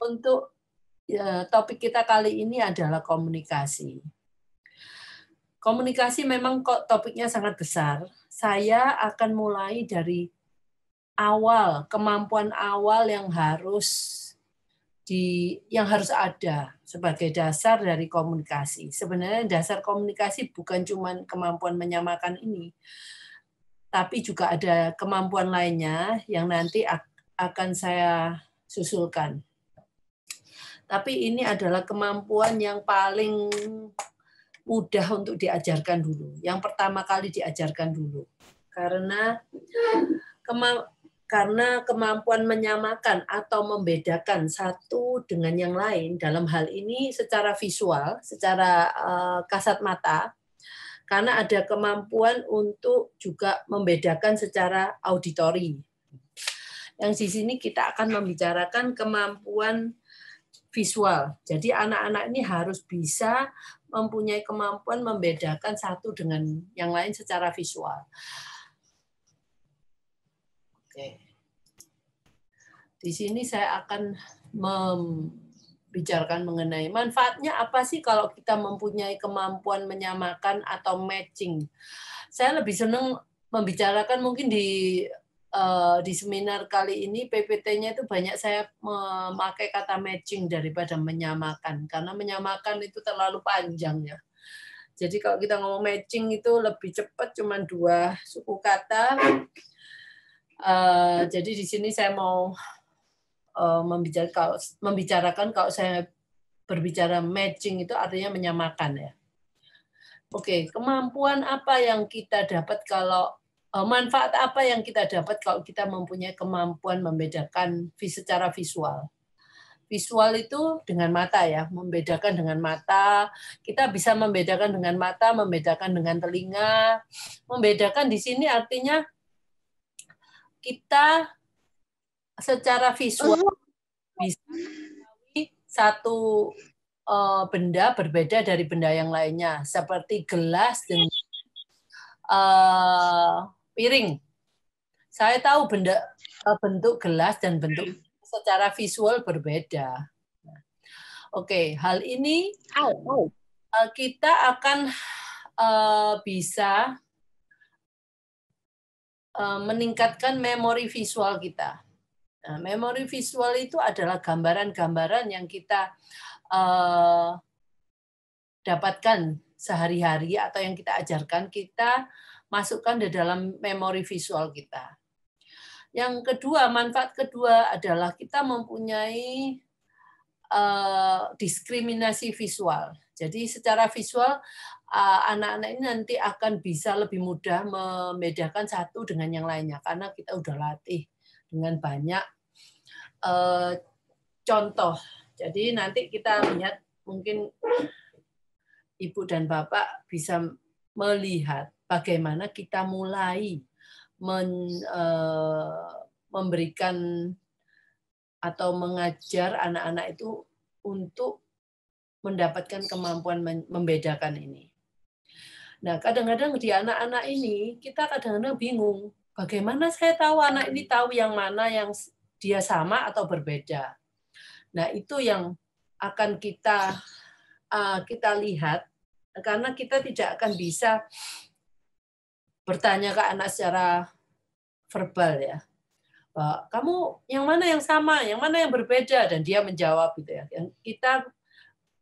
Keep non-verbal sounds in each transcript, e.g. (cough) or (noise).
Untuk ya, topik kita kali ini adalah komunikasi. Komunikasi memang kok topiknya sangat besar. Saya akan mulai dari awal, kemampuan awal yang harus di yang harus ada sebagai dasar dari komunikasi. Sebenarnya dasar komunikasi bukan cuma kemampuan menyamakan ini, tapi juga ada kemampuan lainnya yang nanti akan saya susulkan. Tapi ini adalah kemampuan yang paling mudah untuk diajarkan dulu. Yang pertama kali diajarkan dulu. Karena karena kemampuan menyamakan atau membedakan satu dengan yang lain dalam hal ini secara visual, secara eh, kasat mata karena ada kemampuan untuk juga membedakan secara auditori. Yang di sini kita akan membicarakan kemampuan visual. Jadi anak-anak ini harus bisa mempunyai kemampuan membedakan satu dengan yang lain secara visual. Oke. Di sini saya akan mem bicarakan mengenai manfaatnya apa sih kalau kita mempunyai kemampuan menyamakan atau matching. Saya lebih senang membicarakan mungkin di uh, di seminar kali ini PPT-nya itu banyak saya memakai kata matching daripada menyamakan karena menyamakan itu terlalu panjang ya. Jadi kalau kita ngomong matching itu lebih cepat cuma dua suku kata. Uh, jadi di sini saya mau Eh, membicarakan membicarakan kalau saya berbicara matching itu artinya menyamakan ya. Oke, kemampuan apa yang kita dapat kalau eh, manfaat apa yang kita dapat kalau kita mempunyai kemampuan membedakan secara visual. Visual itu dengan mata ya, membedakan dengan mata. Kita bisa membedakan dengan mata, membedakan dengan telinga. Membedakan di sini artinya kita secara visual oh. bisa satu uh, benda berbeda dari benda yang lainnya seperti gelas dan uh, eh, piring. Saya tahu benda uh, bentuk gelas dan bentuk secara visual berbeda. Oke, okay, hal ini uh, kita akan uh, bisa uh, meningkatkan memori visual kita. Nah, memori visual itu adalah gambaran-gambaran yang kita uh, dapatkan sehari-hari atau yang kita ajarkan kita masukkan di dalam memori visual kita. Yang kedua, manfaat kedua adalah kita mempunyai uh, diskriminasi visual. Jadi secara visual eh, anak-anak ini nanti akan bisa lebih mudah membedakan satu dengan yang lainnya karena kita udah latih dengan banyak uh, contoh. Jadi nanti kita lihat mungkin Ibu dan Bapak bisa melihat bagaimana kita mulai men, uh, memberikan atau mengajar anak-anak itu untuk mendapatkan kemampuan membedakan ini. Nah, kadang-kadang di anak-anak ini kita kadang-kadang bingung Bagaimana saya tahu anak ini tahu yang mana yang dia sama atau berbeda? Nah, itu yang akan kita uh, kita lihat karena kita tidak akan bisa bertanya ke anak secara verbal ya. Kamu yang mana yang sama, yang mana yang berbeda dan dia menjawab gitu ya. Yang kita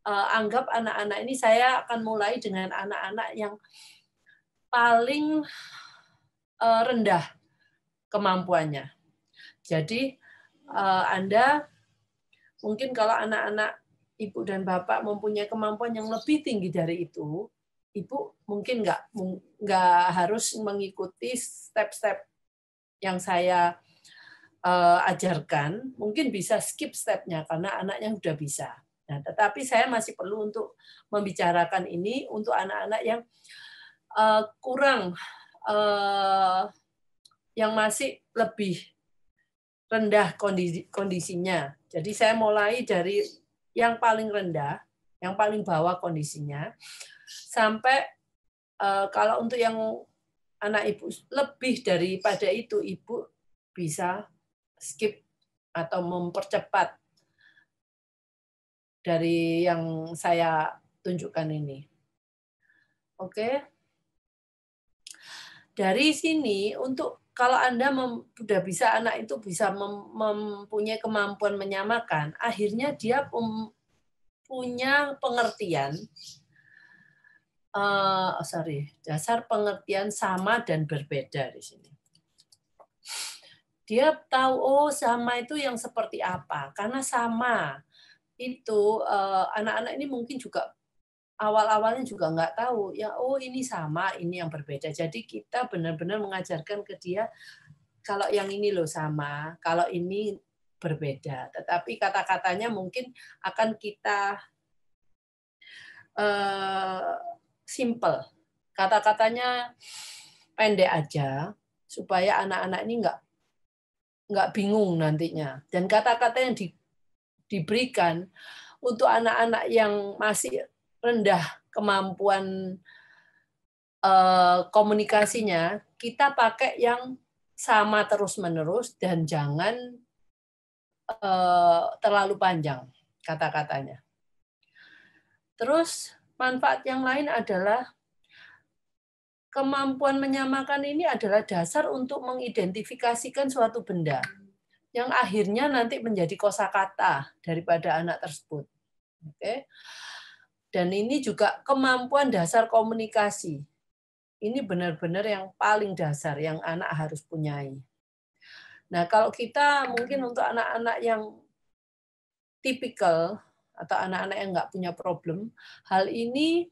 uh, anggap anak-anak ini saya akan mulai dengan anak-anak yang paling Eh, rendah kemampuannya. Jadi eh, Anda mungkin kalau anak-anak ibu dan bapak mempunyai kemampuan yang lebih tinggi dari itu, ibu mungkin nggak nggak harus mengikuti step-step yang saya eh, ajarkan, mungkin bisa skip stepnya karena anaknya sudah bisa. Nah, tetapi saya masih perlu untuk membicarakan ini untuk anak-anak yang kurang uh, yang masih lebih rendah kondisi kondisinya. Jadi saya mulai dari yang paling rendah, yang paling bawah kondisinya, sampai uh, kalau untuk yang anak ibu lebih daripada itu ibu bisa skip atau mempercepat dari yang saya tunjukkan ini. Oke dari sini untuk kalau Anda mem, sudah bisa anak itu bisa mem, mempunyai kemampuan menyamakan, akhirnya dia pem, punya pengertian uh, sorry, dasar pengertian sama dan berbeda di sini. Dia tahu oh sama itu yang seperti apa karena sama itu eh, anak-anak uh, anak -anak ini mungkin juga awal-awalnya juga nggak tahu ya oh ini sama ini yang berbeda jadi kita benar-benar mengajarkan ke dia kalau yang ini loh sama kalau ini berbeda tetapi kata-katanya mungkin akan kita uh, simple kata-katanya pendek aja supaya anak-anak ini nggak nggak bingung nantinya dan kata-kata yang di, diberikan untuk anak-anak yang masih rendah kemampuan uh, komunikasinya, kita pakai yang sama terus-menerus dan jangan uh, terlalu panjang kata-katanya. Terus manfaat yang lain adalah kemampuan menyamakan ini adalah dasar untuk mengidentifikasikan suatu benda yang akhirnya nanti menjadi kosakata daripada anak tersebut. Oke. Okay. Dan ini juga kemampuan dasar komunikasi. Ini benar-benar yang paling dasar yang anak harus punyai. Nah, kalau kita mungkin untuk anak-anak yang tipikal atau anak-anak yang nggak punya problem, hal ini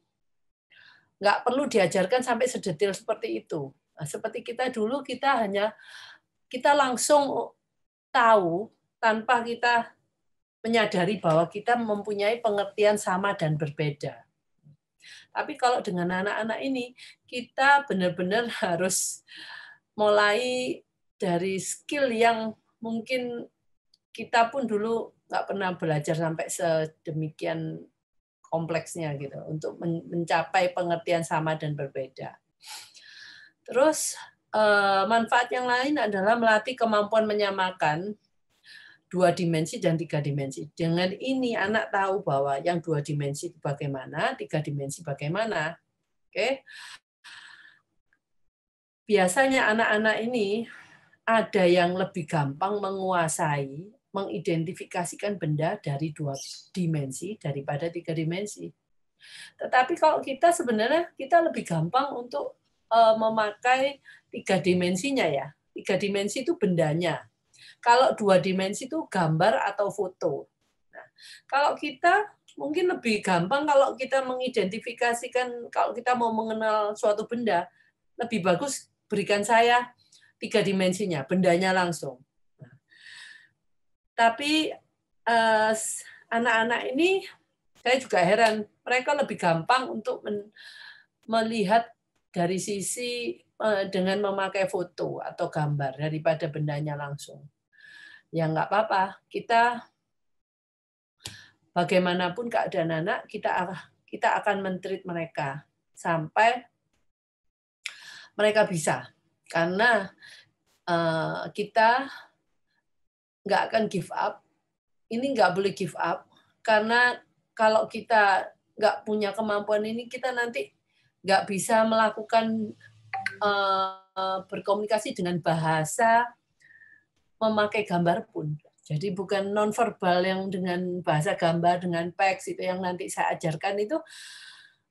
nggak perlu diajarkan sampai sedetil seperti itu. Nah, seperti kita dulu kita hanya kita langsung tahu tanpa kita menyadari bahwa kita mempunyai pengertian sama dan berbeda. Tapi kalau dengan anak-anak ini, kita benar-benar (laughs) harus mulai dari skill yang mungkin kita pun dulu nggak pernah belajar sampai sedemikian kompleksnya gitu untuk mencapai pengertian sama dan berbeda. Terus eh, manfaat yang lain adalah melatih kemampuan menyamakan dua dimensi dan tiga dimensi. Dengan ini anak tahu bahwa yang dua dimensi itu bagaimana, tiga dimensi bagaimana. Oke. Biasanya anak-anak ini ada yang lebih gampang menguasai, mengidentifikasikan benda dari dua dimensi daripada tiga dimensi. Tetapi kalau kita sebenarnya kita lebih gampang untuk eh, memakai tiga dimensinya ya. Tiga dimensi itu bendanya, kalau dua dimensi itu gambar atau foto. Nah, kalau kita mungkin lebih gampang kalau kita mengidentifikasikan kalau kita mau mengenal suatu benda lebih bagus berikan saya tiga dimensinya bendanya langsung nah, tapi anak eh, anak-anak ini saya juga heran mereka lebih gampang untuk melihat dari sisi eh, dengan memakai foto atau gambar daripada bendanya langsung. Ya nggak apa-apa, kita bagaimanapun keadaan anak, kita kita akan mentreat mereka sampai mereka bisa. Karena eh, kita nggak akan give up. Ini nggak boleh give up karena kalau kita nggak punya kemampuan ini kita nanti nggak bisa melakukan uh, berkomunikasi dengan bahasa memakai gambar pun. Jadi bukan nonverbal yang dengan bahasa gambar dengan teks itu yang nanti saya ajarkan itu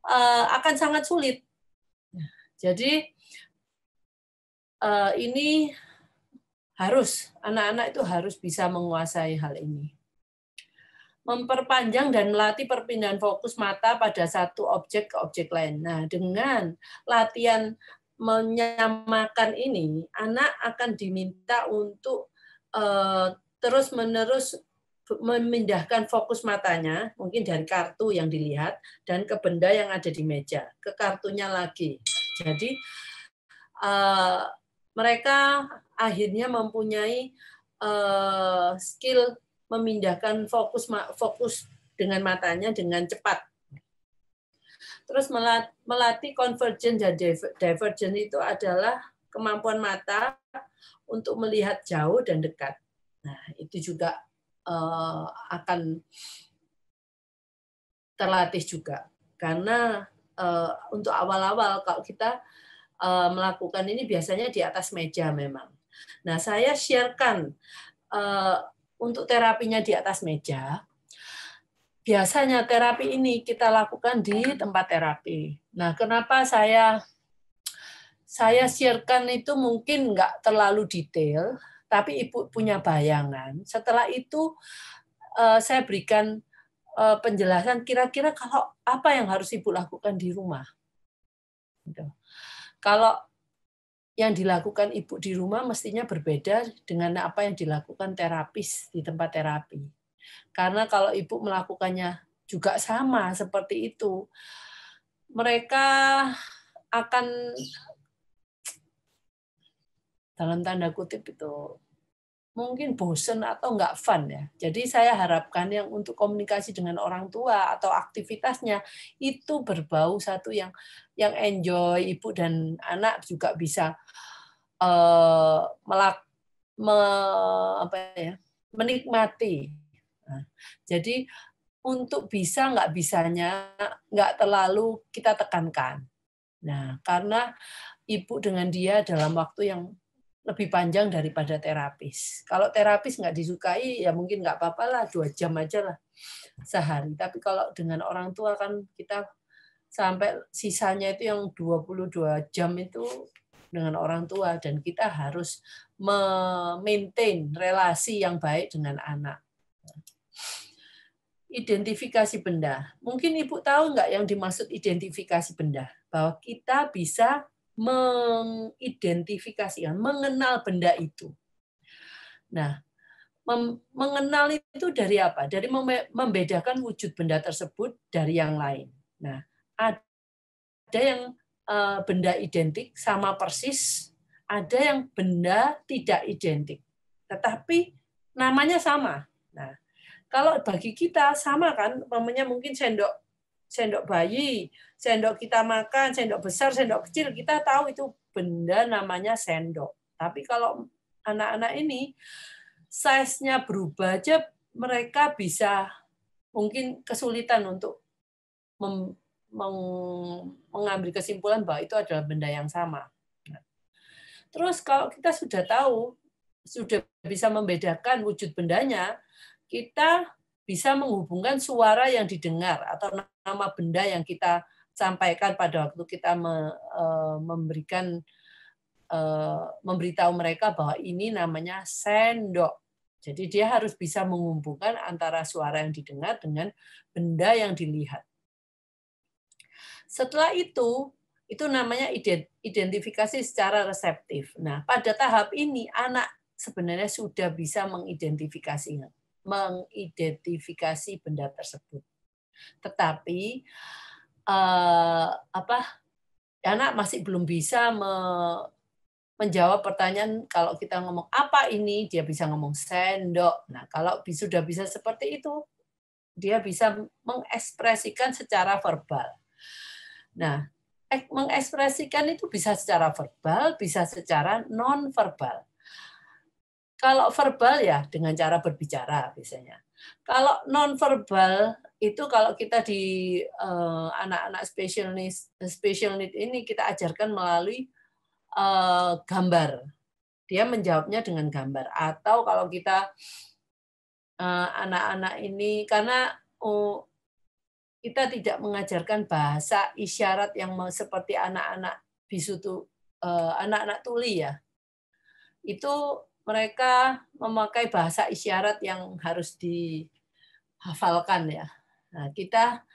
uh, akan sangat sulit. Jadi uh, ini harus anak-anak itu harus bisa menguasai hal ini memperpanjang dan melatih perpindahan fokus mata pada satu objek ke objek lain. Nah, dengan latihan menyamakan ini, anak akan diminta untuk uh, terus-menerus memindahkan fokus matanya, mungkin dari kartu yang dilihat, dan ke benda yang ada di meja, ke kartunya lagi. Jadi, uh, mereka akhirnya mempunyai uh, skill memindahkan fokus fokus dengan matanya dengan cepat. Terus melatih konvergen dan divergen itu adalah kemampuan mata untuk melihat jauh dan dekat. Nah, itu juga uh, akan terlatih juga karena uh, untuk awal-awal kalau kita uh, melakukan ini biasanya di atas meja memang. Nah, saya sharekan uh, untuk terapinya di atas meja. Biasanya terapi ini kita lakukan di tempat terapi. Nah, kenapa saya saya sharekan itu mungkin nggak terlalu detail, tapi ibu punya bayangan. Setelah itu eh, saya berikan eh, penjelasan kira-kira kalau apa yang harus ibu lakukan di rumah. Gitu. Kalau yang dilakukan ibu di rumah mestinya berbeda dengan apa yang dilakukan terapis di tempat terapi. Karena kalau ibu melakukannya juga sama seperti itu, mereka akan dalam tanda kutip itu mungkin bosen atau nggak fun ya. Jadi saya harapkan yang untuk komunikasi dengan orang tua atau aktivitasnya itu berbau satu yang yang enjoy ibu dan anak juga bisa uh, melak me, apa ya menikmati. Nah, jadi untuk bisa nggak bisanya nggak terlalu kita tekankan. Nah, karena ibu dengan dia dalam waktu yang lebih panjang daripada terapis. Kalau terapis nggak disukai, ya mungkin nggak apa-apa lah, dua jam aja lah sehari. Tapi kalau dengan orang tua kan kita sampai sisanya itu yang 22 jam itu dengan orang tua dan kita harus memaintain relasi yang baik dengan anak. Identifikasi benda. Mungkin Ibu tahu nggak yang dimaksud identifikasi benda? Bahwa kita bisa mengidentifikasikan, mengenal benda itu. Nah, mengenal itu dari apa? Dari membedakan wujud benda tersebut dari yang lain. Nah, ada yang eh, benda identik sama persis, ada yang benda tidak identik, tetapi namanya sama. Nah, kalau bagi kita sama kan, namanya mungkin sendok sendok bayi, sendok kita makan, sendok besar, sendok kecil, kita tahu itu benda namanya sendok. Tapi kalau anak-anak ini size-nya berubah aja mereka bisa mungkin kesulitan untuk mengambil kesimpulan bahwa itu adalah benda yang sama. Nah, terus kalau kita sudah tahu, sudah bisa membedakan wujud bendanya, kita bisa menghubungkan suara yang didengar atau nama benda yang kita sampaikan pada waktu kita me, uh, memberikan uh, memberitahu mereka bahwa ini namanya sendok. Jadi dia harus bisa menghubungkan antara suara yang didengar dengan benda yang dilihat. Setelah itu, itu namanya identifikasi secara reseptif. Nah, pada tahap ini anak sebenarnya sudah bisa mengidentifikasinya mengidentifikasi benda tersebut. Tetapi eh, apa anak masih belum bisa me, menjawab pertanyaan kalau kita ngomong apa ini dia bisa ngomong sendok. Nah, kalau sudah bisa seperti itu dia bisa mengekspresikan secara verbal. Nah, mengekspresikan itu bisa secara verbal, bisa secara non verbal. Kalau verbal ya dengan cara berbicara biasanya. Kalau nonverbal itu kalau kita di anak eh, anak-anak special needs special need ini kita ajarkan melalui uh, gambar. Dia menjawabnya dengan gambar atau kalau kita anak eh, anak-anak ini karena uh, kita tidak mengajarkan bahasa isyarat yang seperti anak-anak bisu tuh anak-anak tuli ya itu mereka memakai bahasa isyarat yang harus dihafalkan ya. Nah, kita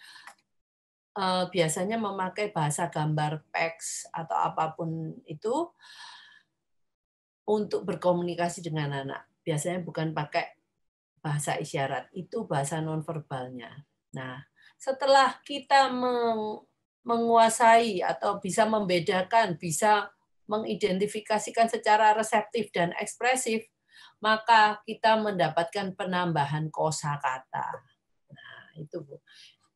eh, biasanya memakai bahasa gambar teks atau apapun itu untuk berkomunikasi dengan anak. Biasanya bukan pakai bahasa isyarat, itu bahasa nonverbalnya. Nah, setelah kita menguasai atau bisa membedakan, bisa mengidentifikasikan secara reseptif dan ekspresif, maka kita mendapatkan penambahan kosakata. Nah, itu Bu.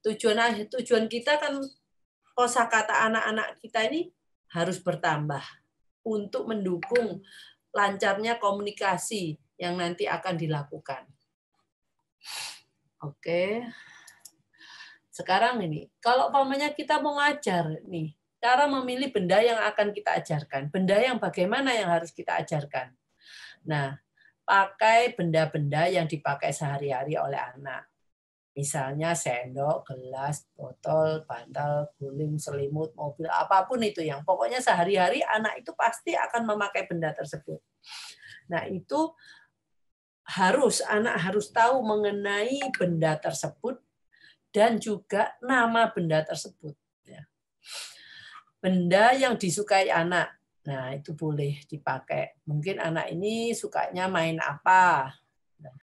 Tujuan tujuan kita kan kosakata anak-anak kita ini harus bertambah untuk mendukung lancarnya komunikasi yang nanti akan dilakukan. Oke. Sekarang ini, kalau pamannya kita mau ngajar nih, cara memilih benda yang akan kita ajarkan, benda yang bagaimana yang harus kita ajarkan. Nah, pakai benda-benda yang dipakai sehari-hari oleh anak. Misalnya sendok, gelas, botol, bantal, guling, selimut, mobil, apapun itu yang pokoknya sehari-hari anak itu pasti akan memakai benda tersebut. Nah, itu harus anak harus tahu mengenai benda tersebut dan juga nama benda tersebut benda yang disukai anak. Nah, itu boleh dipakai. Mungkin anak ini sukanya main apa?